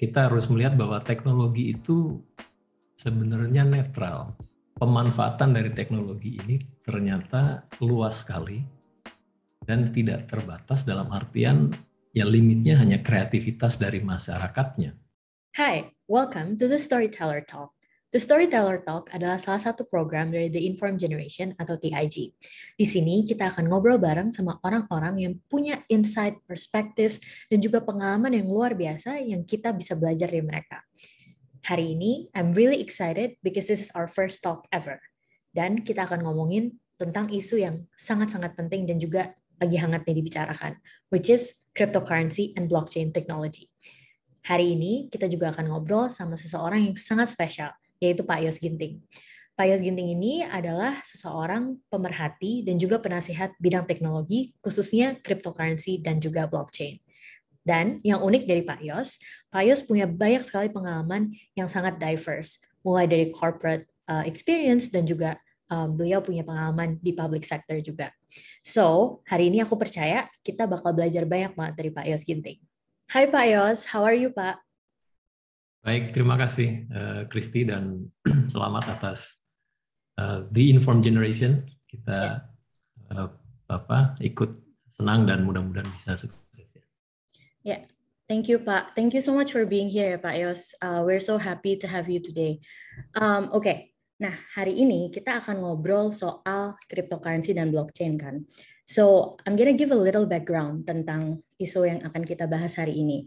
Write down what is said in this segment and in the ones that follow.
kita harus melihat bahwa teknologi itu sebenarnya netral. Pemanfaatan dari teknologi ini ternyata luas sekali dan tidak terbatas dalam artian ya limitnya hanya kreativitas dari masyarakatnya. Hi, welcome to the Storyteller Talk. The Storyteller Talk adalah salah satu program dari The Informed Generation atau TIG. Di sini kita akan ngobrol bareng sama orang-orang yang punya insight, perspectives, dan juga pengalaman yang luar biasa yang kita bisa belajar dari mereka. Hari ini, I'm really excited because this is our first talk ever. Dan kita akan ngomongin tentang isu yang sangat-sangat penting dan juga lagi hangatnya dibicarakan, which is cryptocurrency and blockchain technology. Hari ini kita juga akan ngobrol sama seseorang yang sangat spesial, yaitu Pak Yos Ginting. Pak Yos Ginting ini adalah seseorang pemerhati dan juga penasihat bidang teknologi, khususnya cryptocurrency dan juga blockchain. Dan yang unik dari Pak Yos, Pak Yos punya banyak sekali pengalaman yang sangat diverse, mulai dari corporate uh, experience dan juga um, beliau punya pengalaman di public sector juga. So, hari ini aku percaya kita bakal belajar banyak banget dari Pak Yos Ginting. Hai Pak Yos, how are you Pak? Baik, terima kasih Kristi eh, uh, dan selamat atas uh, The Informed Generation. Kita uh, apa ikut senang dan mudah-mudahan bisa sukses ya. Yeah. Thank you, Pak. Thank you so much for being here, ya Pak Eos. Uh, we're so happy to have you today. Um, Oke, okay. nah hari ini kita akan ngobrol soal cryptocurrency dan blockchain kan. So, I'm gonna give a little background tentang isu yang akan kita bahas hari ini.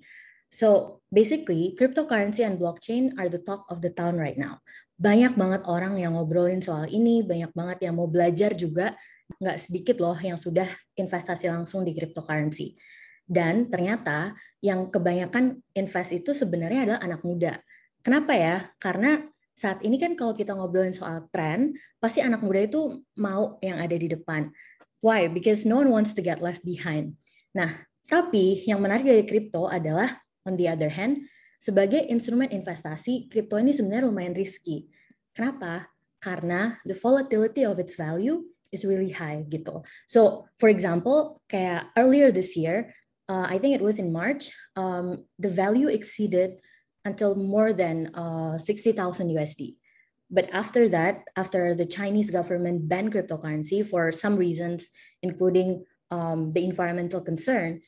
So basically, cryptocurrency and blockchain are the talk of the town right now. Banyak banget orang yang ngobrolin soal ini, banyak banget yang mau belajar juga. Nggak sedikit loh yang sudah investasi langsung di cryptocurrency. Dan ternyata yang kebanyakan invest itu sebenarnya adalah anak muda. Kenapa ya? Karena saat ini kan kalau kita ngobrolin soal tren, pasti anak muda itu mau yang ada di depan. Why? Because no one wants to get left behind. Nah, tapi yang menarik dari kripto adalah On the other hand, sebagai instrumen investasi, kripto ini sebenarnya lumayan risky. Kenapa? Karena the volatility of its value is really high gitu. So, for example, kayak earlier this year, uh, I think it was in March, um, the value exceeded until more than uh, 60,000 USD. But after that, after the Chinese government banned cryptocurrency for some reasons, including um, the environmental concern,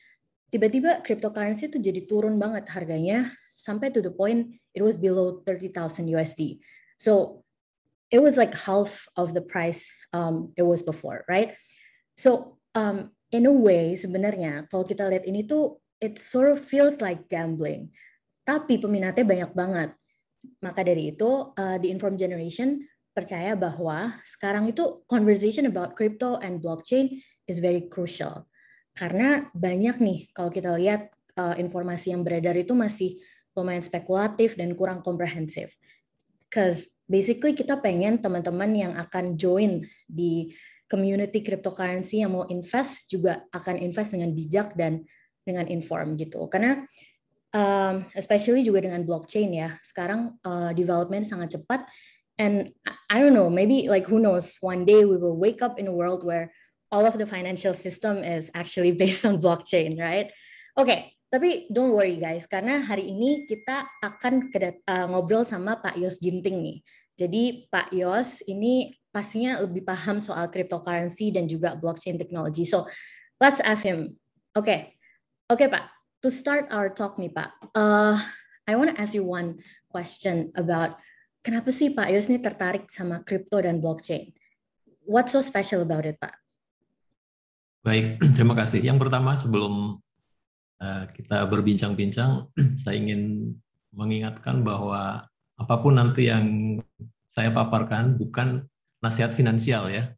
tiba-tiba cryptocurrency itu jadi turun banget harganya sampai to the point it was below 30,000 USD. So it was like half of the price um, it was before, right? So um, in a way sebenarnya kalau kita lihat ini tuh it sort of feels like gambling. Tapi peminatnya banyak banget. Maka dari itu uh, the informed generation percaya bahwa sekarang itu conversation about crypto and blockchain is very crucial karena banyak nih kalau kita lihat eh, informasi yang beredar itu masih lumayan spekulatif dan kurang komprehensif. Cause basically kita pengen teman-teman yang akan join di community cryptocurrency yang mau invest juga akan invest dengan bijak dan dengan inform gitu. Karena um, especially juga dengan blockchain ya. Sekarang uh, development sangat cepat and I don't know, maybe like who knows, one day we will wake up in a world where all of the financial system is actually based on blockchain, right? Oke, okay, tapi don't worry guys, karena hari ini kita akan eh, ngobrol sama Pak Yos Ginting nih. Jadi Pak Yos ini pastinya lebih paham soal cryptocurrency dan juga blockchain technology. So let's ask him. Oke, okay. oke okay, Pak. To start our talk nih Pak, uh, I want to ask you one question about kenapa sih Pak Yos ini tertarik sama crypto dan blockchain? What's so special about it, Pak? Baik, terima kasih. Yang pertama sebelum eh, kita berbincang-bincang, saya ingin mengingatkan bahwa apapun nanti yang saya paparkan bukan nasihat finansial ya.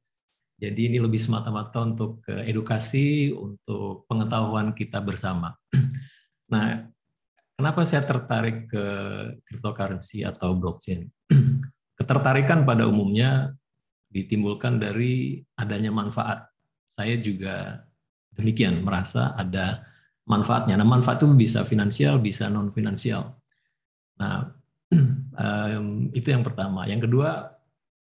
Jadi ini lebih semata-mata untuk eh, edukasi, untuk pengetahuan kita bersama. Nah, kenapa saya tertarik ke cryptocurrency atau blockchain? Ketertarikan pada umumnya ditimbulkan dari adanya manfaat saya juga demikian merasa ada manfaatnya. Nah, manfaat itu bisa finansial, bisa non finansial. Nah, itu yang pertama. Yang kedua,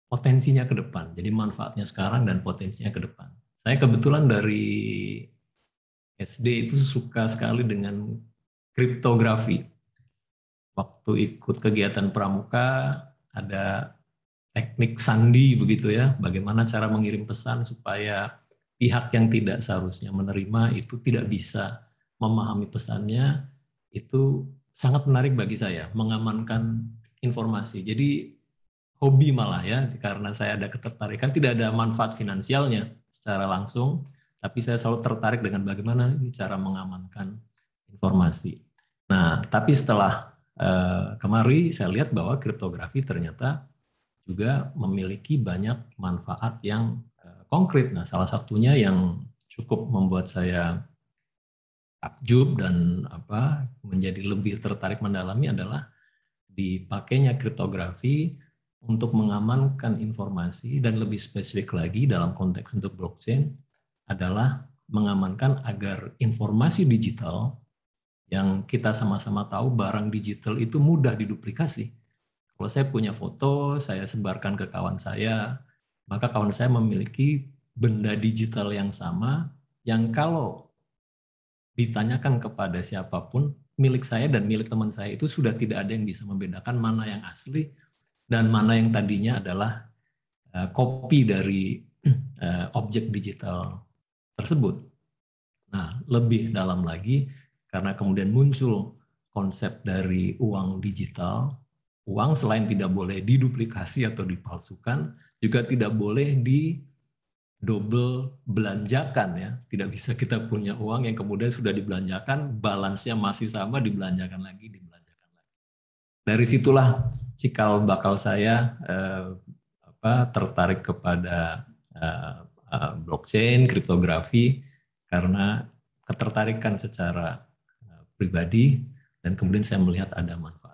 potensinya ke depan. Jadi manfaatnya sekarang dan potensinya ke depan. Saya kebetulan dari SD itu suka sekali dengan kriptografi. Waktu ikut kegiatan pramuka ada teknik sandi begitu ya, bagaimana cara mengirim pesan supaya pihak yang tidak seharusnya menerima itu tidak bisa memahami pesannya itu sangat menarik bagi saya mengamankan informasi. Jadi hobi malah ya karena saya ada ketertarikan kan tidak ada manfaat finansialnya secara langsung, tapi saya selalu tertarik dengan bagaimana cara mengamankan informasi. Nah, tapi setelah eh, kemari saya lihat bahwa kriptografi ternyata juga memiliki banyak manfaat yang konkret. Nah, salah satunya yang cukup membuat saya takjub dan apa menjadi lebih tertarik mendalami adalah dipakainya kriptografi untuk mengamankan informasi dan lebih spesifik lagi dalam konteks untuk blockchain adalah mengamankan agar informasi digital yang kita sama-sama tahu barang digital itu mudah diduplikasi. Kalau saya punya foto, saya sebarkan ke kawan saya, maka kawan saya memiliki benda digital yang sama yang kalau ditanyakan kepada siapapun milik saya dan milik teman saya itu sudah tidak ada yang bisa membedakan mana yang asli dan mana yang tadinya adalah uh, kopi dari eh, objek digital tersebut. Nah, lebih dalam lagi karena kemudian muncul konsep dari uang digital, uang selain tidak boleh diduplikasi atau dipalsukan, juga tidak boleh di double belanjakan ya. Tidak bisa kita punya uang yang kemudian sudah dibelanjakan, nya masih sama dibelanjakan lagi, dibelanjakan lagi. Dari situlah cikal bakal saya eh, apa tertarik kepada eh, eh blockchain, kriptografi karena ketertarikan secara eh, pribadi dan kemudian saya melihat ada manfaat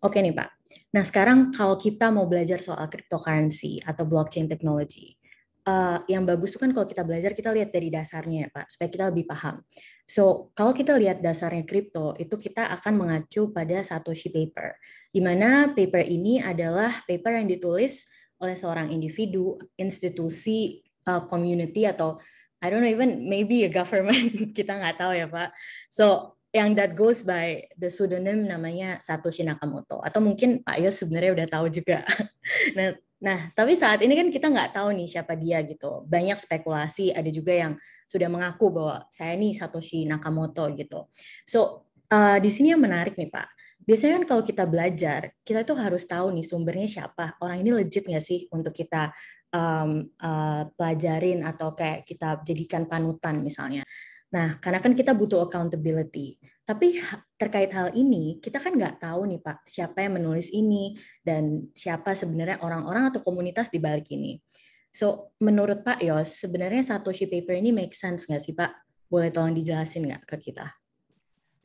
Oke nih Pak. Nah sekarang kalau kita mau belajar soal cryptocurrency atau blockchain technology, uh, yang bagus itu kan kalau kita belajar kita lihat dari dasarnya ya Pak, supaya kita lebih paham. So kalau kita lihat dasarnya crypto itu kita akan mengacu pada Satoshi paper, di mana paper ini adalah paper yang ditulis oleh seorang individu, institusi, uh, community atau I don't know even maybe a government kita nggak tahu ya Pak. So yang that goes by the pseudonym namanya Satoshi Nakamoto atau mungkin Pak Yos sebenarnya udah tahu juga. nah, nah, tapi saat ini kan kita nggak tahu nih siapa dia gitu. Banyak spekulasi, ada juga yang sudah mengaku bahwa saya nih Satoshi Nakamoto gitu. So, uh, di sini yang menarik nih Pak. Biasanya kan kalau kita belajar, kita tuh harus tahu nih sumbernya siapa. Orang ini legit nggak sih untuk kita um, uh, pelajarin atau kayak kita jadikan panutan misalnya. Nah, karena kan kita butuh accountability. Tapi terkait hal ini, kita kan nggak tahu nih Pak, siapa yang menulis ini dan siapa sebenarnya orang-orang atau komunitas di balik ini. So, menurut Pak Yos, sebenarnya Satoshi Paper ini make sense nggak sih Pak? Boleh tolong dijelasin nggak ke kita?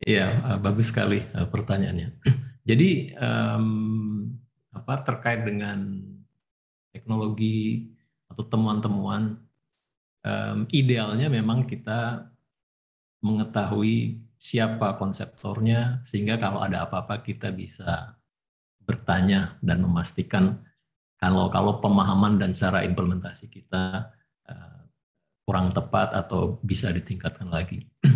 Iya, eh, bagus sekali eh, pertanyaannya. Jadi, um, apa terkait dengan teknologi atau temuan-temuan um, idealnya memang kita mengetahui siapa konseptornya sehingga kalau ada apa-apa kita bisa bertanya dan memastikan kalau kalau pemahaman dan cara implementasi kita eh, kurang tepat atau bisa ditingkatkan lagi.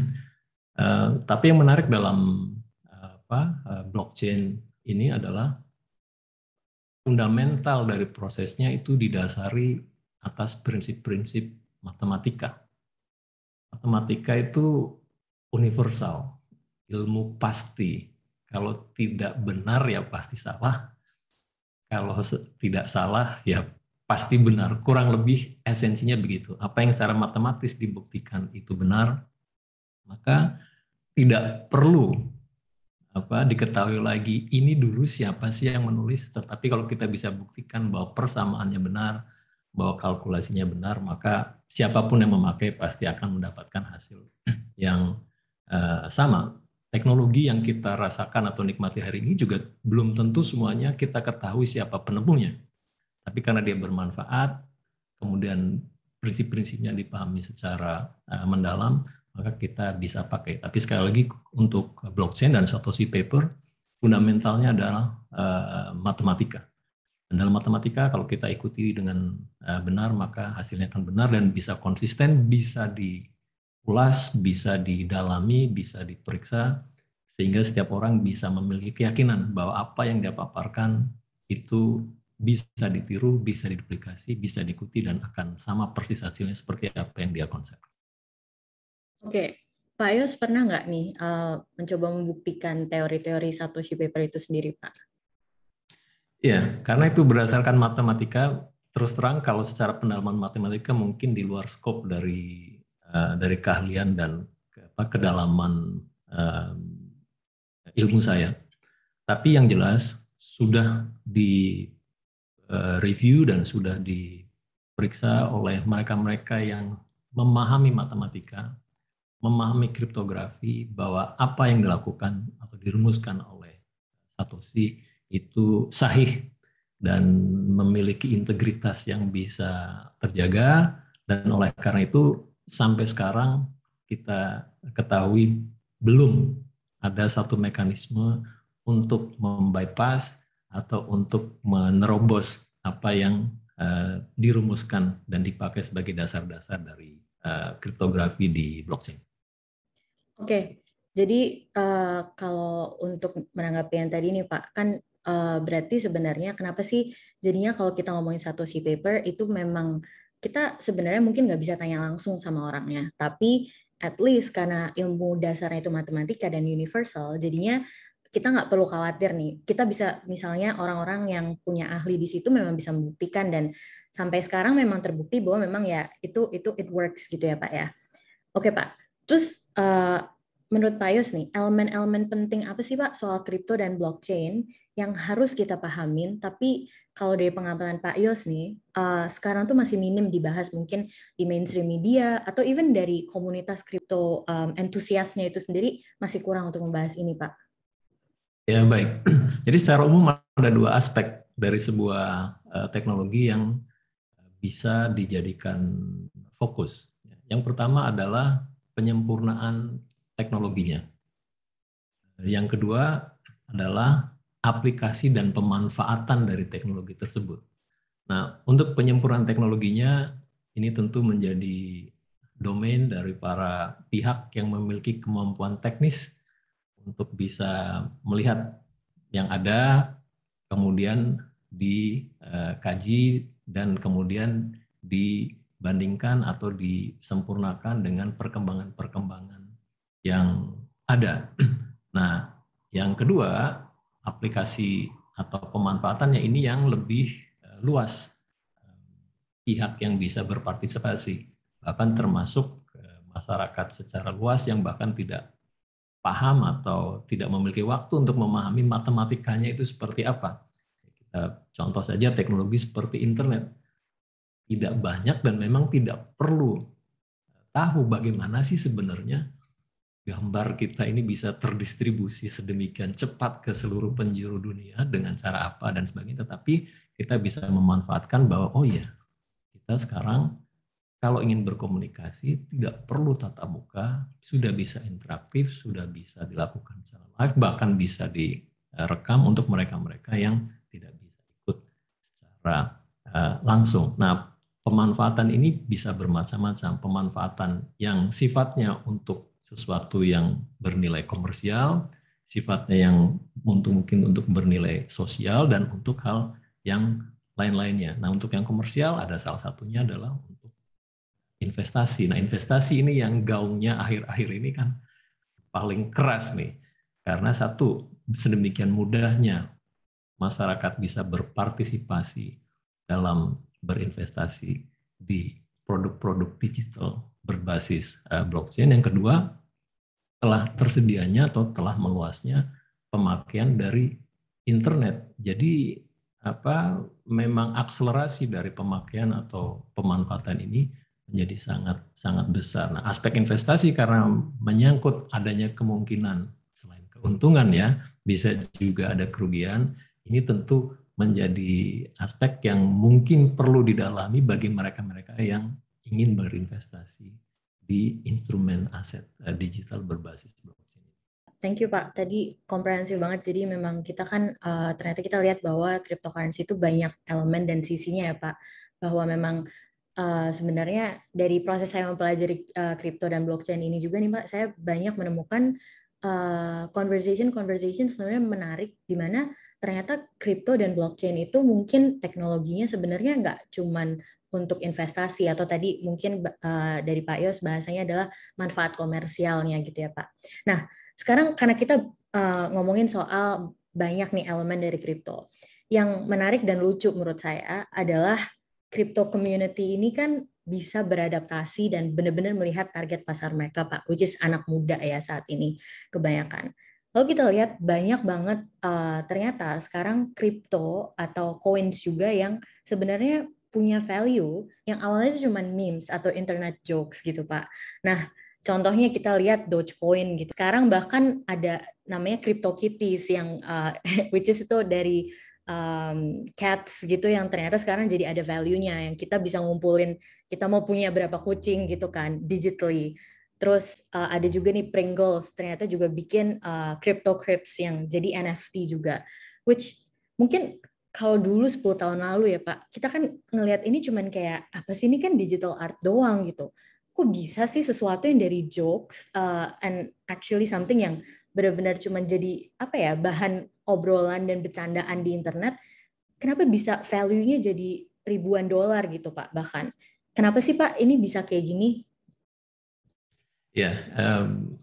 Eh, tapi yang menarik dalam eh, apa blockchain ini adalah fundamental dari prosesnya itu didasari atas prinsip-prinsip matematika matematika itu universal, ilmu pasti. Kalau tidak benar ya pasti salah. Kalau tidak salah ya pasti benar. Kurang lebih esensinya begitu. Apa yang secara matematis dibuktikan itu benar, maka tidak perlu apa diketahui lagi ini dulu siapa sih yang menulis. Tetapi kalau kita bisa buktikan bahwa persamaannya benar, bahwa kalkulasinya benar, maka siapapun yang memakai pasti akan mendapatkan hasil yang uh, sama. Teknologi yang kita rasakan atau nikmati hari ini juga belum tentu semuanya kita ketahui siapa penemunya. Tapi karena dia bermanfaat, kemudian prinsip-prinsipnya dipahami secara uh, mendalam, maka kita bisa pakai. Tapi sekali lagi untuk blockchain dan Satoshi paper fundamentalnya adalah uh, matematika. Dan dalam matematika kalau kita ikuti dengan eh, benar maka hasilnya akan benar dan bisa konsisten, bisa diulas, bisa didalami, bisa diperiksa sehingga setiap orang bisa memiliki keyakinan bahwa apa yang dia paparkan itu bisa ditiru, bisa diduplikasi, bisa diikuti dan akan sama persis hasilnya seperti apa yang dia konsep. Oke, Pak Yos pernah nggak nih uh, mencoba membuktikan teori-teori Satoshi Paper itu sendiri, Pak? Ya, karena itu berdasarkan matematika terus terang kalau secara pendalaman matematika mungkin di luar skop dari uh, dari keahlian dan apa, kedalaman uh, ilmu saya. Tapi yang jelas sudah di uh, review dan sudah diperiksa oleh mereka-mereka yang memahami matematika, memahami kriptografi bahwa apa yang dilakukan atau dirumuskan oleh Satoshi itu sahih dan memiliki integritas yang bisa terjaga dan oleh karena itu sampai sekarang kita ketahui belum ada satu mekanisme untuk membypass atau untuk menerobos apa yang uh, dirumuskan dan dipakai sebagai dasar-dasar dari uh, kriptografi di blockchain. Oke, okay. jadi uh, kalau untuk menanggapi yang tadi ini Pak, kan uh, berarti sebenarnya kenapa sih jadinya kalau kita ngomongin satu Satoshi Paper itu memang kita sebenarnya mungkin nggak bisa tanya langsung sama orangnya, tapi at least karena ilmu dasarnya itu matematika dan universal, jadinya kita nggak perlu khawatir nih. Kita bisa misalnya orang-orang yang punya ahli di situ memang bisa membuktikan dan sampai sekarang memang terbukti bahwa memang ya itu itu it works gitu ya Pak ya. Oke Pak. Terus uh, menurut Pak nih, elemen-elemen penting apa sih Pak soal kripto dan blockchain yang harus kita pahamin, tapi kalau dari pengamatan Pak Yos nih, uh, sekarang tuh masih minim dibahas mungkin di mainstream media atau even dari komunitas kripto um, entusiasnya itu sendiri masih kurang untuk membahas ini Pak. Ya baik, jadi secara umum ada dua aspek dari sebuah uh, teknologi yang bisa dijadikan fokus. Yang pertama adalah penyempurnaan teknologinya. Yang kedua adalah aplikasi dan pemanfaatan dari teknologi tersebut. Nah, untuk penyempurnaan teknologinya ini tentu menjadi domain dari para pihak yang memiliki kemampuan teknis untuk bisa melihat yang ada kemudian dikaji eh, dan kemudian dibandingkan atau disempurnakan dengan perkembangan-perkembangan yang ada. Nah, yang kedua, aplikasi atau pemanfaatannya ini yang lebih eh, luas. Pihak yang bisa berpartisipasi, bahkan termasuk eh, masyarakat secara luas yang bahkan tidak paham atau tidak memiliki waktu untuk memahami matematikanya itu seperti apa. Kita contoh saja teknologi seperti internet. Tidak banyak dan memang tidak perlu tahu bagaimana sih sebenarnya gambar kita ini bisa terdistribusi sedemikian cepat ke seluruh penjuru dunia dengan cara apa dan sebagainya tetapi kita bisa memanfaatkan bahwa oh ya kita sekarang kalau ingin berkomunikasi tidak perlu tatap muka sudah bisa interaktif sudah bisa dilakukan secara live bahkan bisa direkam untuk mereka-mereka yang tidak bisa ikut secara eh, langsung nah pemanfaatan ini bisa bermacam-macam pemanfaatan yang sifatnya untuk sesuatu yang bernilai komersial, sifatnya yang untuk mungkin untuk bernilai sosial dan untuk hal yang lain-lainnya. Nah, untuk yang komersial ada salah satunya adalah untuk investasi. Nah, investasi ini yang gaungnya akhir-akhir ini kan paling keras nih. Karena satu, sedemikian mudahnya masyarakat bisa berpartisipasi dalam berinvestasi di produk-produk digital berbasis eh, blockchain. Yang kedua, telah tersedianya atau telah meluasnya pemakaian dari internet. Jadi apa memang akselerasi dari pemakaian atau pemanfaatan ini menjadi sangat sangat besar. Nah, aspek investasi karena menyangkut adanya kemungkinan selain keuntungan ya, bisa juga ada kerugian. Ini tentu menjadi aspek yang mungkin perlu didalami bagi mereka-mereka yang ingin berinvestasi di instrumen aset eh, digital berbasis blockchain. Thank you Pak. Tadi komprehensif banget. Jadi memang kita kan uh, ternyata kita lihat bahwa cryptocurrency itu banyak elemen dan sisinya ya Pak. Bahwa memang uh, sebenarnya dari proses saya mempelajari uh, dan blockchain ini juga nih Pak, saya banyak menemukan uh, conversation conversation sebenarnya menarik di mana ternyata kripto dan blockchain itu mungkin teknologinya sebenarnya nggak cuman untuk investasi atau tadi mungkin uh, dari Pak Yos bahasanya adalah manfaat komersialnya gitu ya Pak. Nah sekarang karena kita uh, ngomongin soal banyak nih elemen dari kripto, yang menarik dan lucu menurut saya adalah kripto community ini kan bisa beradaptasi dan benar-benar melihat target pasar mereka Pak, which is anak muda ya saat ini kebanyakan. Lalu kita lihat banyak banget uh, ternyata sekarang kripto atau coins juga yang sebenarnya punya value yang awalnya cuma memes atau internet jokes gitu Pak. Nah, contohnya kita lihat Dogecoin gitu. Sekarang bahkan ada namanya CryptoKitties yang uh, which is itu dari um, cats gitu yang ternyata sekarang jadi ada value-nya yang kita bisa ngumpulin kita mau punya berapa kucing gitu kan digitally. Terus uh, ada juga nih Pringles ternyata juga bikin uh, eh, crypto crips yang jadi NFT juga which mungkin kalau dulu 10 tahun lalu ya Pak, kita kan ngelihat ini cuman kayak apa sih ini kan digital art doang gitu. Kok bisa sih sesuatu yang dari jokes uh, and actually something yang benar-benar cuman jadi apa ya bahan obrolan dan bercandaan di internet, kenapa bisa value-nya jadi ribuan dolar gitu Pak bahkan. Kenapa sih Pak ini bisa kayak gini? Ya, um,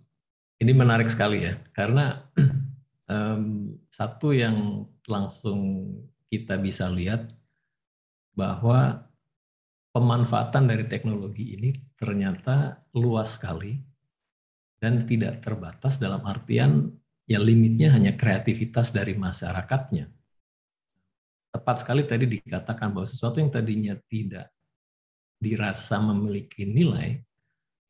ini menarik sekali ya karena um, satu yang langsung kita bisa lihat bahwa pemanfaatan dari teknologi ini ternyata luas sekali dan tidak terbatas dalam artian ya limitnya hanya kreativitas dari masyarakatnya. Tepat sekali tadi dikatakan bahwa sesuatu yang tadinya tidak dirasa memiliki nilai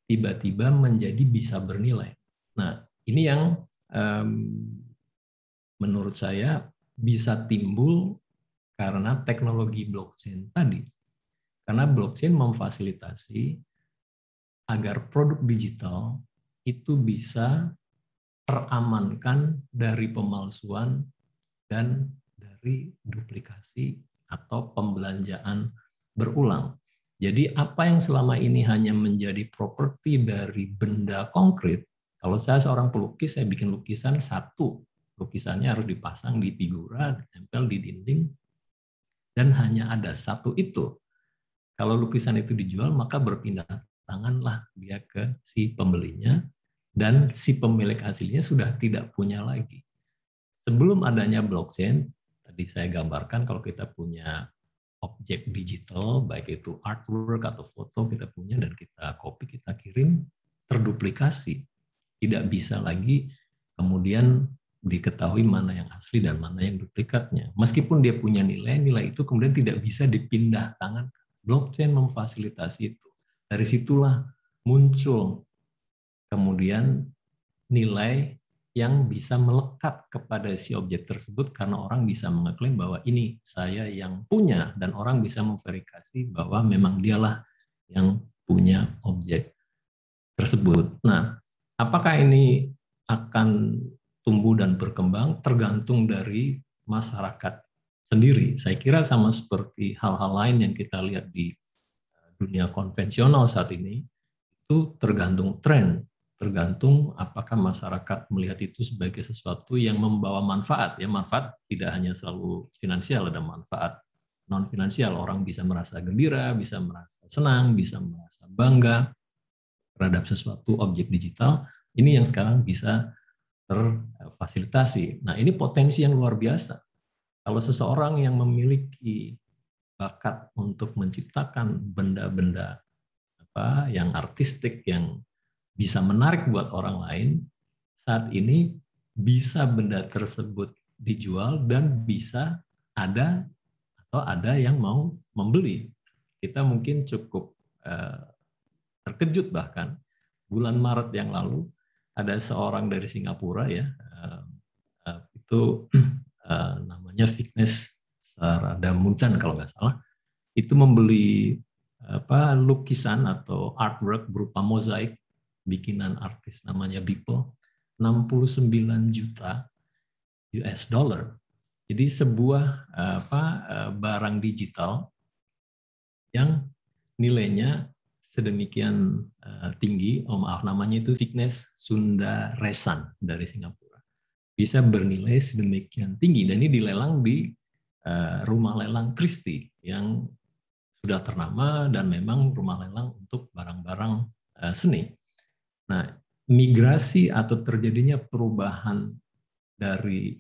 tiba-tiba menjadi bisa bernilai. Nah, ini yang um, menurut saya bisa timbul karena teknologi blockchain tadi. Karena blockchain memfasilitasi agar produk digital itu bisa teramankan dari pemalsuan dan dari duplikasi atau pembelanjaan berulang. Jadi apa yang selama ini hanya menjadi properti dari benda konkret, kalau saya seorang pelukis, saya bikin lukisan satu, lukisannya harus dipasang di figura, ditempel di dinding, dan hanya ada satu itu. Kalau lukisan itu dijual, maka berpindah tanganlah dia ke si pembelinya dan si pemilik hasilnya sudah tidak punya lagi. Sebelum adanya blockchain, tadi saya gambarkan kalau kita punya objek digital, baik itu artwork atau foto kita punya dan kita copy, kita kirim, terduplikasi. Tidak bisa lagi kemudian diketahui mana yang asli dan mana yang duplikatnya. Meskipun dia punya nilai, nilai itu kemudian tidak bisa dipindah tangan. Blockchain memfasilitasi itu. Dari situlah muncul kemudian nilai yang bisa melekat kepada si objek tersebut karena orang bisa mengklaim bahwa ini saya yang punya dan orang bisa memverifikasi bahwa memang dialah yang punya objek tersebut. Nah, apakah ini akan tumbuh dan berkembang tergantung dari masyarakat sendiri. Saya kira sama seperti hal-hal lain yang kita lihat di eh, dunia konvensional saat ini, itu tergantung tren, tergantung apakah masyarakat melihat itu sebagai sesuatu yang membawa manfaat. Ya, manfaat tidak hanya selalu finansial, ada manfaat non finansial. Orang bisa merasa gembira, bisa merasa senang, bisa merasa bangga terhadap sesuatu objek digital. Ini yang sekarang bisa terfasilitasi. Nah, ini potensi yang luar biasa. Kalau seseorang yang memiliki bakat untuk menciptakan benda-benda apa yang artistik yang bisa menarik buat orang lain, saat ini bisa benda tersebut dijual dan bisa ada atau ada yang mau membeli. Kita mungkin cukup eh, terkejut bahkan bulan Maret yang lalu ada seorang dari Singapura ya uh, itu uh, namanya fitness Sarada Munsan kalau nggak salah itu membeli apa lukisan atau artwork berupa mozaik bikinan artis namanya Bipo 69 juta US dollar. Jadi sebuah apa barang digital yang nilainya sedemikian uh, tinggi, oh maaf namanya itu Vignesh Sunda Resan dari Singapura. Bisa bernilai sedemikian tinggi dan ini dilelang di uh, rumah lelang Christie yang sudah ternama dan memang rumah lelang untuk barang-barang uh, seni. Nah, migrasi atau terjadinya perubahan dari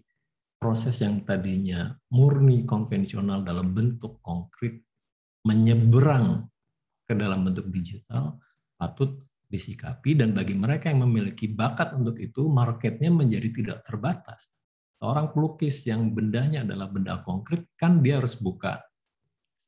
proses yang tadinya murni konvensional dalam bentuk konkret menyeberang ke dalam bentuk digital patut disikapi dan bagi mereka yang memiliki bakat untuk itu marketnya menjadi tidak terbatas. Seorang pelukis yang bendanya adalah benda konkret kan dia harus buka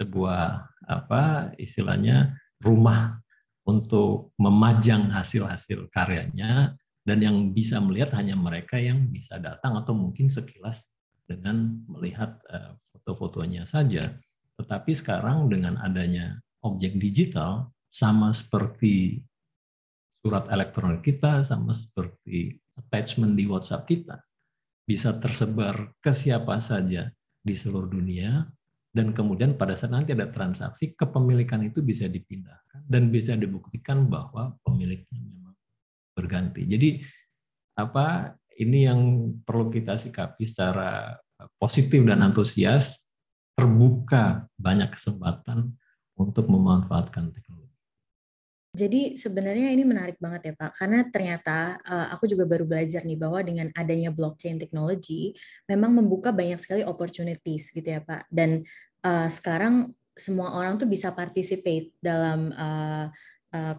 sebuah apa istilahnya rumah untuk memajang hasil-hasil karyanya dan yang bisa melihat hanya mereka yang bisa datang atau mungkin sekilas dengan melihat eh, foto-fotonya saja. Tetapi sekarang dengan adanya objek digital sama seperti surat elektronik kita, sama seperti attachment di WhatsApp kita, bisa tersebar ke siapa saja di seluruh dunia, dan kemudian pada saat nanti ada transaksi, kepemilikan itu bisa dipindahkan dan bisa dibuktikan bahwa pemiliknya memang berganti. Jadi apa ini yang perlu kita sikapi secara positif dan antusias, terbuka banyak kesempatan untuk memanfaatkan teknologi. Jadi sebenarnya ini menarik banget ya Pak, karena ternyata eh, aku juga baru belajar nih bahwa dengan adanya blockchain technology memang membuka banyak sekali opportunities gitu ya Pak. Dan eh, sekarang semua orang tuh bisa participate dalam eh,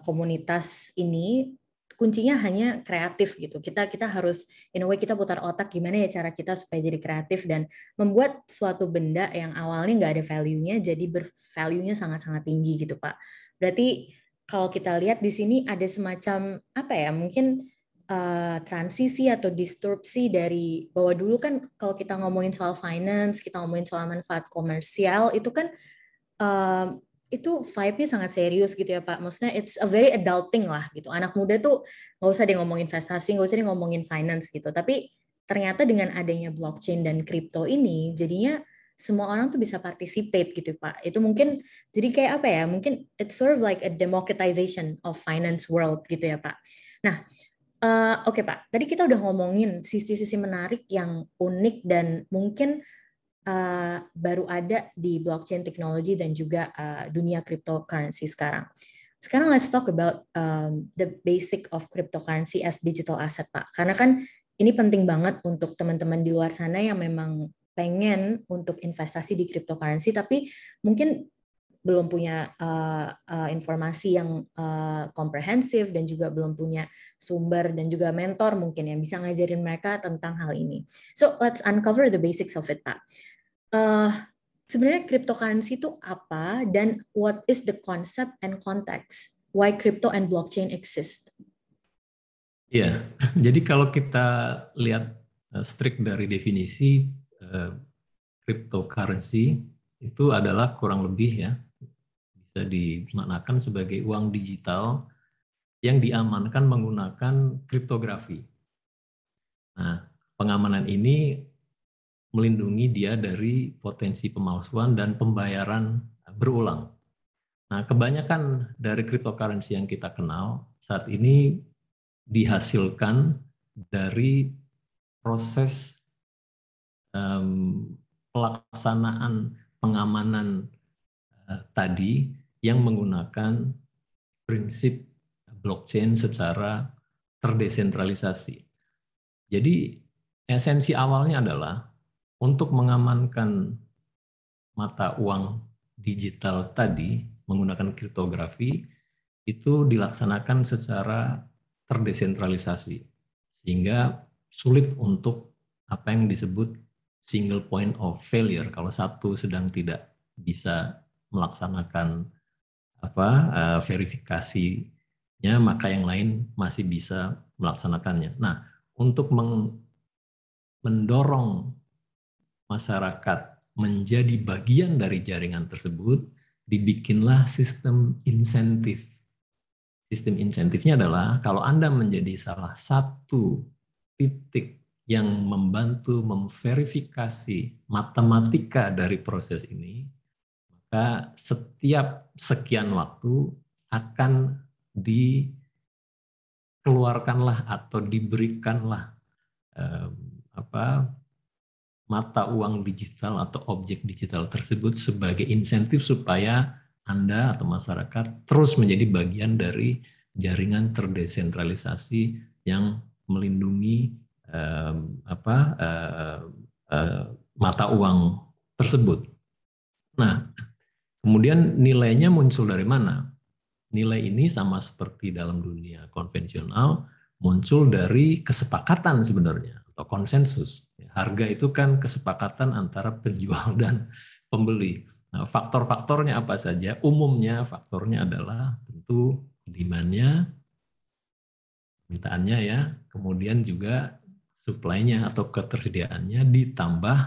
komunitas ini kuncinya hanya kreatif gitu. Kita kita harus in a way kita putar otak gimana ya cara kita supaya jadi kreatif dan membuat suatu benda yang awalnya nggak ada value-nya jadi bervalue-nya sangat-sangat tinggi gitu, Pak. Berarti kalau kita lihat di sini ada semacam apa ya? Mungkin Uh, transisi atau distorsi dari bahwa dulu kan kalau kita ngomongin soal finance, kita ngomongin soal manfaat komersial itu kan eh, itu vibe-nya sangat serius gitu ya Pak. Maksudnya it's a very adulting lah gitu. Anak muda tuh nggak usah dia ngomong investasi, nggak usah dia ngomongin finance gitu. Tapi ternyata dengan adanya blockchain dan crypto ini, jadinya semua orang tuh bisa participate gitu Pak. Itu mungkin jadi kayak apa ya? Mungkin it's sort of like a democratization of finance world gitu ya Pak. Nah, uh, oke okay, Pak. Tadi kita udah ngomongin sisi-sisi menarik yang unik dan mungkin Eh, baru ada di blockchain technology dan juga eh, dunia cryptocurrency sekarang. Sekarang let's talk about um, the basic of cryptocurrency as digital asset, Pak. Karena kan ini penting banget untuk teman-teman di luar sana yang memang pengen untuk investasi di cryptocurrency, tapi mungkin belum punya uh, uh, informasi yang uh, komprehensif dan juga belum punya sumber dan juga mentor mungkin yang bisa ngajarin mereka tentang hal ini. So let's uncover the basics of it, Pak uh, sebenarnya cryptocurrency itu apa dan what is the concept and context why crypto and blockchain exist? Iya, jadi kalau kita lihat uh, strict dari definisi uh, cryptocurrency itu adalah kurang lebih ya bisa dimaknakan sebagai uang digital yang diamankan menggunakan kriptografi. Nah, pengamanan ini melindungi dia dari potensi pemalsuan dan pembayaran berulang. Nah, kebanyakan dari cryptocurrency yang kita kenal saat ini dihasilkan dari proses um, pelaksanaan pengamanan uh, tadi yang menggunakan prinsip blockchain secara terdesentralisasi. Jadi esensi awalnya adalah untuk mengamankan mata uang digital tadi menggunakan kriptografi itu dilaksanakan secara terdesentralisasi sehingga sulit untuk apa yang disebut single point of failure kalau satu sedang tidak bisa melaksanakan apa eh, verifikasinya maka yang lain masih bisa melaksanakannya. Nah, untuk mendorong masyarakat menjadi bagian dari jaringan tersebut, dibikinlah sistem insentif. Sistem insentifnya adalah kalau Anda menjadi salah satu titik yang membantu memverifikasi matematika dari proses ini, maka setiap sekian waktu akan dikeluarkanlah atau diberikanlah eh, apa mata uang digital atau objek digital tersebut sebagai insentif supaya Anda atau masyarakat terus menjadi bagian dari jaringan terdesentralisasi yang melindungi eh, apa eh, eh, mata uang tersebut. Nah, kemudian nilainya muncul dari mana? Nilai ini sama seperti dalam dunia konvensional muncul dari kesepakatan sebenarnya atau konsensus. Harga itu kan kesepakatan antara penjual dan pembeli. Nah, faktor-faktornya apa saja? Umumnya faktornya adalah tentu demand-nya, permintaannya ya, kemudian juga supply-nya atau ketersediaannya ditambah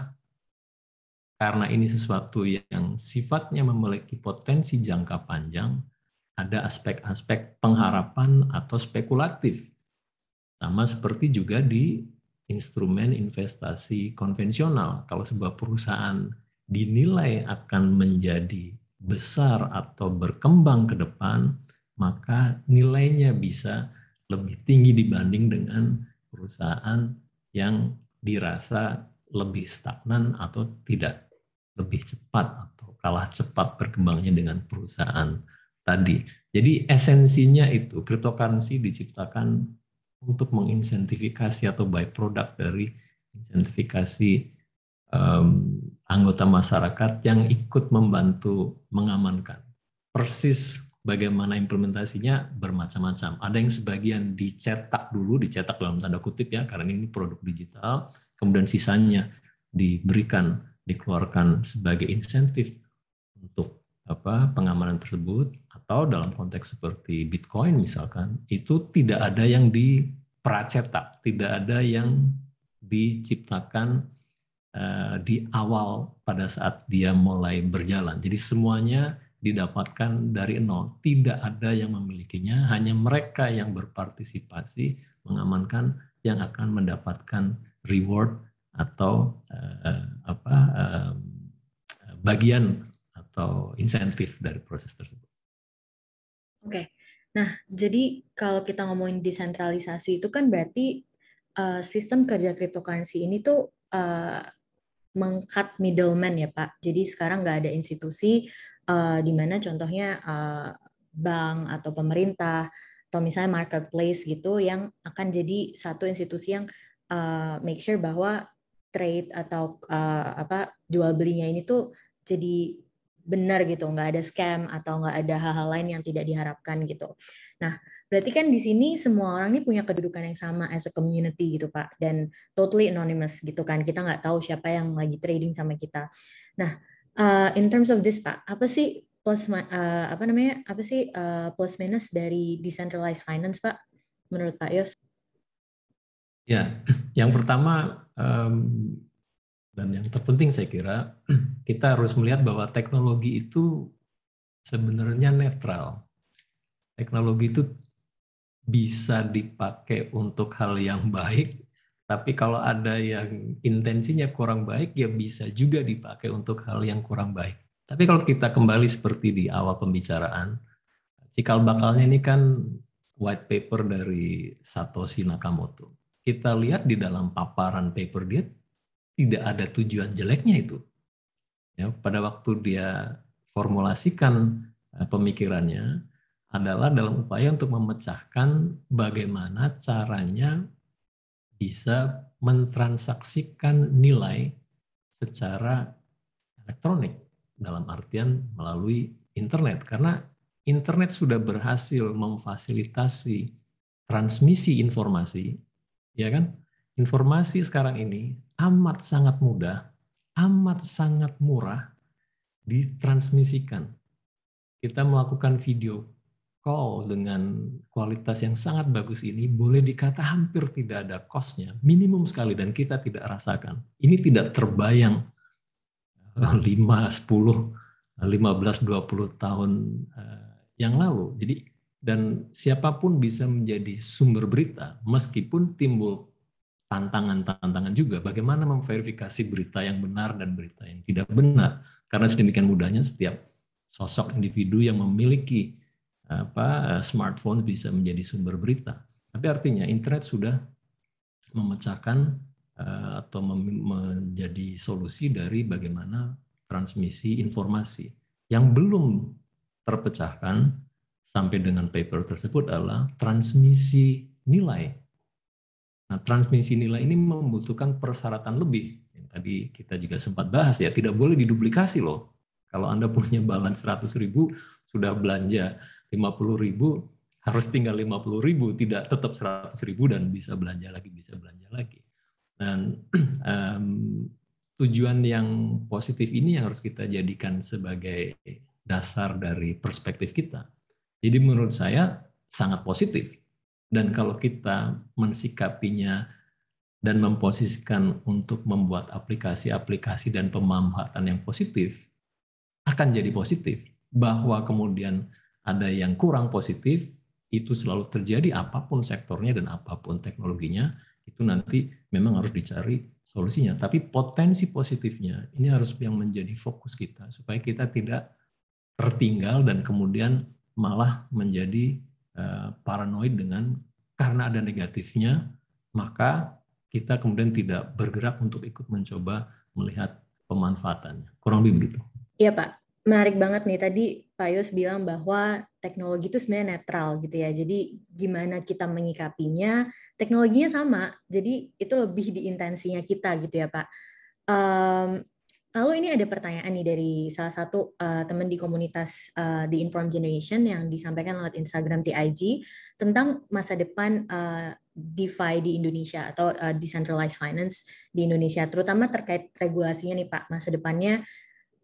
karena ini sesuatu yang sifatnya memiliki potensi jangka panjang, ada aspek-aspek pengharapan atau spekulatif. Sama seperti juga di instrumen investasi konvensional. Kalau sebuah perusahaan dinilai akan menjadi besar atau berkembang ke depan, maka nilainya bisa lebih tinggi dibanding dengan perusahaan yang dirasa lebih stagnan atau tidak lebih cepat atau kalah cepat berkembangnya dengan perusahaan tadi. Jadi esensinya itu cryptocurrency diciptakan untuk menginsentifikasi atau byproduct dari insentifikasi um, anggota masyarakat yang ikut membantu mengamankan. Persis bagaimana implementasinya bermacam-macam. Ada yang sebagian dicetak dulu, dicetak dalam tanda kutip ya, karena ini produk digital, kemudian sisanya diberikan, dikeluarkan sebagai insentif untuk apa pengamanan tersebut atau dalam konteks seperti Bitcoin misalkan itu tidak ada yang di tidak ada yang diciptakan uh, di awal pada saat dia mulai berjalan. Jadi semuanya didapatkan dari nol, tidak ada yang memilikinya, hanya mereka yang berpartisipasi mengamankan yang akan mendapatkan reward atau uh, apa uh, bagian atau insentif dari proses tersebut. Oke, okay. nah jadi kalau kita ngomongin desentralisasi itu kan berarti uh, sistem kerja cryptocurrency ini tuh uh, eh, mengkat middleman ya Pak. Jadi sekarang nggak ada institusi uh, di mana contohnya uh, bank atau pemerintah atau misalnya marketplace gitu yang akan jadi satu institusi yang uh, make sure bahwa trade atau uh, apa jual belinya ini tuh jadi benar gitu, nggak ada scam atau nggak ada hal-hal lain yang tidak diharapkan gitu. Nah, berarti kan di sini semua orang ini punya kedudukan yang sama as a community gitu Pak, dan totally anonymous gitu kan, kita nggak tahu siapa yang lagi trading sama kita. Nah, uh, in terms of this Pak, apa sih plus uh, apa namanya, apa sih uh, plus minus dari decentralized finance Pak, menurut Pak Yos? Ya, yang pertama um, dan yang terpenting saya kira kita harus melihat bahwa teknologi itu sebenarnya netral. Teknologi itu bisa dipakai untuk hal yang baik, tapi kalau ada yang intensinya kurang baik ya bisa juga dipakai untuk hal yang kurang baik. Tapi kalau kita kembali seperti di awal pembicaraan, cikal bakalnya ini kan white paper dari Satoshi Nakamoto. Kita lihat di dalam paparan paper dia tidak ada tujuan jeleknya itu. Ya, pada waktu dia formulasikan eh, pemikirannya adalah dalam upaya untuk memecahkan bagaimana caranya bisa mentransaksikan nilai secara elektronik dalam artian melalui internet karena internet sudah berhasil memfasilitasi transmisi informasi ya kan informasi sekarang ini amat sangat mudah, amat sangat murah ditransmisikan. Kita melakukan video call dengan kualitas yang sangat bagus ini boleh dikata hampir tidak ada cost minimum sekali dan kita tidak rasakan. Ini tidak terbayang 5, 10, 15, 20 tahun eh, yang lalu. Jadi dan siapapun bisa menjadi sumber berita meskipun timbul tantangan-tantangan juga bagaimana memverifikasi berita yang benar dan berita yang tidak benar karena sedemikian mudahnya setiap sosok individu yang memiliki apa smartphone bisa menjadi sumber berita tapi artinya internet sudah memecahkan eh, atau menjadi solusi dari bagaimana transmisi informasi yang belum terpecahkan sampai dengan paper tersebut adalah transmisi nilai Nah, transmisi nilai ini membutuhkan persyaratan lebih. Yang tadi kita juga sempat bahas ya, tidak boleh diduplikasi loh. Kalau Anda punya balance 100 ribu, sudah belanja 50 ribu, harus tinggal 50 ribu, tidak tetap 100 ribu dan bisa belanja lagi, bisa belanja lagi. Dan um, tujuan yang positif ini yang harus kita jadikan sebagai dasar dari perspektif kita. Jadi menurut saya sangat positif dan kalau kita mensikapinya dan memposisikan untuk membuat aplikasi-aplikasi dan pemanfaatan yang positif, akan jadi positif. Bahwa kemudian ada yang kurang positif, itu selalu terjadi apapun sektornya dan apapun teknologinya, itu nanti memang harus dicari solusinya. Tapi potensi positifnya ini harus yang menjadi fokus kita, supaya kita tidak tertinggal dan kemudian malah menjadi Eh, paranoid dengan karena ada negatifnya, maka kita kemudian tidak bergerak untuk ikut mencoba melihat pemanfaatannya. Kurang lebih begitu. Iya Pak, menarik banget nih tadi Pak Yus bilang bahwa teknologi itu sebenarnya netral gitu ya. Jadi gimana kita mengikapinya teknologinya sama. Jadi itu lebih di intensinya kita gitu ya Pak. Um, Lalu ini ada pertanyaan nih dari salah satu uh, teman di komunitas uh, The Informed Generation yang disampaikan lewat Instagram TIG tentang masa depan uh, DeFi di Indonesia atau uh, decentralized finance di Indonesia, terutama terkait regulasinya nih Pak. Masa depannya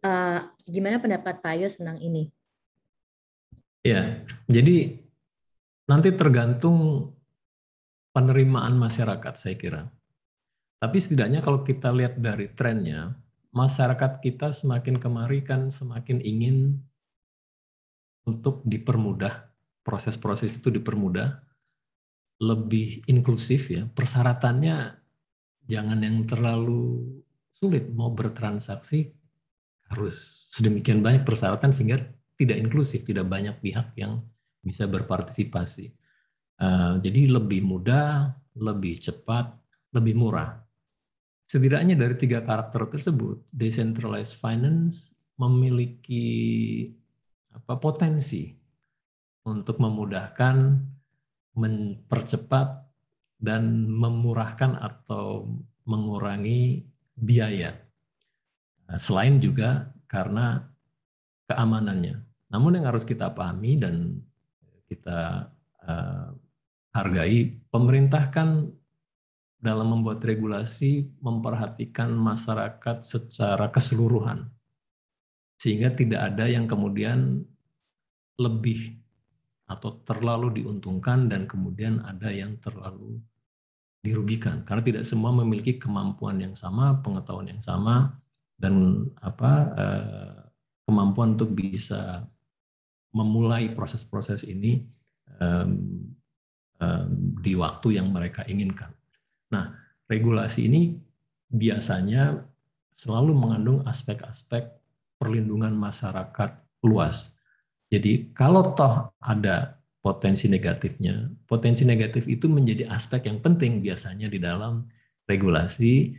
uh, gimana pendapat Pak Yos tentang ini? Ya, jadi nanti tergantung penerimaan masyarakat saya kira. Tapi setidaknya kalau kita lihat dari trennya, masyarakat kita semakin kemari kan semakin ingin untuk dipermudah, proses-proses itu dipermudah, lebih inklusif ya. Persyaratannya jangan yang terlalu sulit mau bertransaksi harus sedemikian banyak persyaratan sehingga tidak inklusif, tidak banyak pihak yang bisa berpartisipasi. Eh, jadi lebih mudah, lebih cepat, lebih murah setidaknya dari tiga karakter tersebut, decentralized finance memiliki apa potensi untuk memudahkan, mempercepat dan memurahkan atau mengurangi biaya. Nah, selain juga karena keamanannya. Namun yang harus kita pahami dan kita uh, hargai, pemerintah kan dalam membuat regulasi memperhatikan masyarakat secara keseluruhan. Sehingga tidak ada yang kemudian lebih atau terlalu diuntungkan dan kemudian ada yang terlalu dirugikan karena tidak semua memiliki kemampuan yang sama, pengetahuan yang sama dan apa eh, kemampuan untuk bisa memulai proses-proses ini um, um, di waktu yang mereka inginkan. Nah, regulasi ini biasanya selalu mengandung aspek-aspek perlindungan masyarakat luas. Jadi kalau toh ada potensi negatifnya, potensi negatif itu menjadi aspek yang penting biasanya di dalam regulasi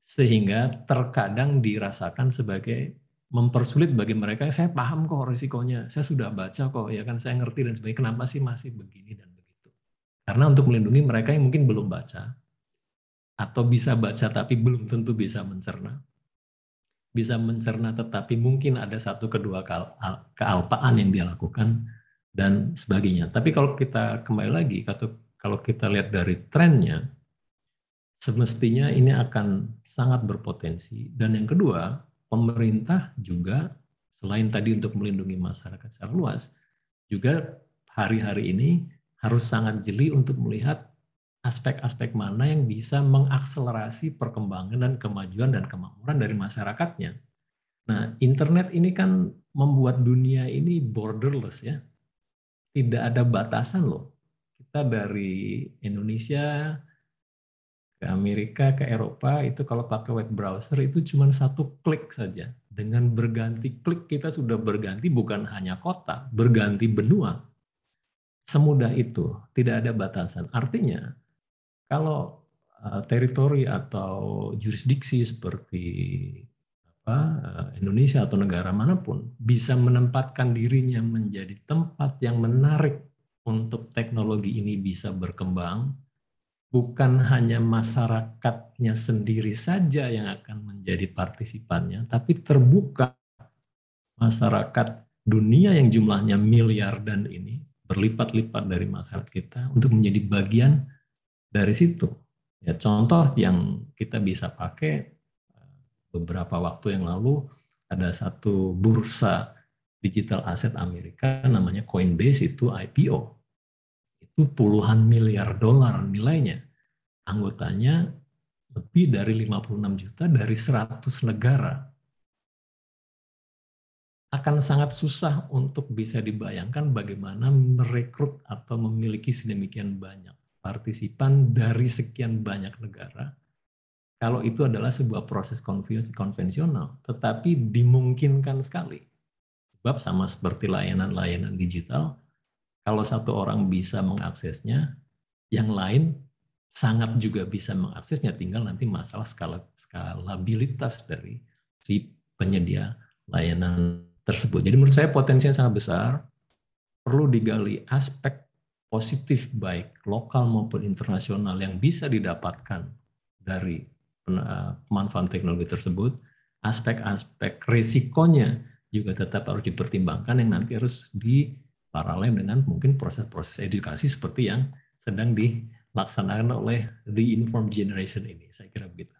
sehingga terkadang dirasakan sebagai mempersulit bagi mereka. Saya paham kok risikonya, saya sudah baca kok, ya kan saya ngerti dan sebagainya. Kenapa sih masih begini dan begitu? Karena untuk melindungi mereka yang mungkin belum baca, atau bisa baca tapi belum tentu bisa mencerna. Bisa mencerna tetapi mungkin ada satu kedua kealpaan yang dia lakukan dan sebagainya. Tapi kalau kita kembali lagi, kalau kita lihat dari trennya, semestinya ini akan sangat berpotensi. Dan yang kedua, pemerintah juga selain tadi untuk melindungi masyarakat secara luas, juga hari-hari ini harus sangat jeli untuk melihat aspek-aspek mana yang bisa mengakselerasi perkembangan dan kemajuan dan kemakmuran dari masyarakatnya. Nah, internet ini kan membuat dunia ini borderless ya. Tidak ada batasan loh. Kita dari Indonesia ke Amerika, ke Eropa itu kalau pakai web browser itu cuma satu klik saja. Dengan berganti klik kita sudah berganti bukan hanya kota, berganti benua. Semudah itu, tidak ada batasan. Artinya kalau eh, teritori atau jurisdiksi seperti apa, eh, Indonesia atau negara manapun bisa menempatkan dirinya menjadi tempat yang menarik untuk teknologi ini bisa berkembang, bukan hanya masyarakatnya sendiri saja yang akan menjadi partisipannya, tapi terbuka masyarakat dunia yang jumlahnya miliar dan ini berlipat-lipat dari masyarakat kita untuk menjadi bagian dari situ. Ya, contoh yang kita bisa pakai eh, beberapa waktu yang lalu ada satu bursa digital aset Amerika namanya Coinbase itu IPO. Itu puluhan miliar dolar nilainya. Anggotanya lebih dari 56 juta dari 100 negara. Akan sangat susah untuk bisa dibayangkan bagaimana merekrut atau memiliki sedemikian banyak partisipan dari sekian banyak negara, kalau itu adalah sebuah proses konvensional, tetapi dimungkinkan sekali. Sebab sama seperti layanan-layanan digital, kalau satu orang bisa mengaksesnya, yang lain sangat juga bisa mengaksesnya, tinggal nanti masalah skala, skalabilitas dari si penyedia layanan tersebut. Jadi menurut saya potensinya sangat besar, perlu digali aspek positif baik lokal maupun internasional yang bisa didapatkan dari eh, pemanfaatan teknologi tersebut, aspek-aspek resikonya juga tetap harus dipertimbangkan yang nanti harus diparalel dengan mungkin proses-proses edukasi seperti yang sedang dilaksanakan oleh the informed generation ini. Saya kira begitu.